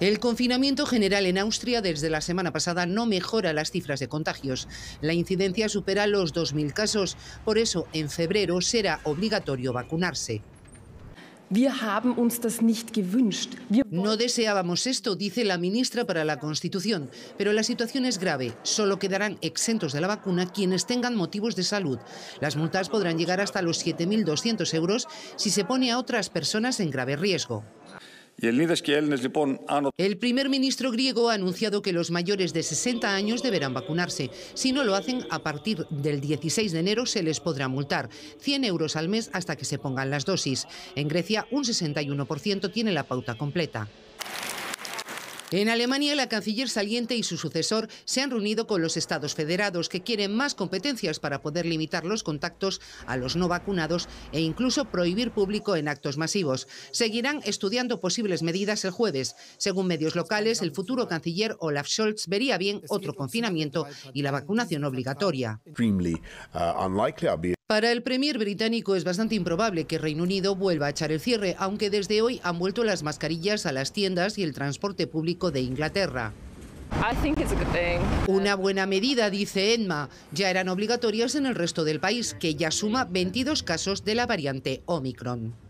El confinamiento general en Austria desde la semana pasada no mejora las cifras de contagios. La incidencia supera los 2.000 casos. Por eso, en febrero será obligatorio vacunarse. No deseábamos esto, dice la ministra para la Constitución, pero la situación es grave. Solo quedarán exentos de la vacuna quienes tengan motivos de salud. Las multas podrán llegar hasta los 7.200 euros si se pone a otras personas en grave riesgo. Ah, el primer ministro griego ha anunciado que los mayores de 60 años deberán vacunarse. Si no lo hacen, a partir del 16 de enero se les podrá multar 100 euros al mes hasta que se pongan las dosis. En Grecia, un 61% tiene la pauta completa. En Alemania, la canciller saliente y su sucesor se han reunido con los estados federados que quieren más competencias para poder limitar los contactos a los no vacunados e incluso prohibir público en actos masivos. Seguirán estudiando posibles medidas el jueves. Según medios locales, el futuro canciller Olaf Scholz vería bien otro confinamiento y la vacunación obligatoria. Para el Premier británico es bastante improbable que Reino Unido vuelva a echar el cierre, aunque desde hoy han vuelto las mascarillas a las tiendas y el transporte público de Inglaterra. Una buena medida, dice Enma. Ya eran obligatorias en el resto del país, que ya suma 22 casos de la variante Omicron.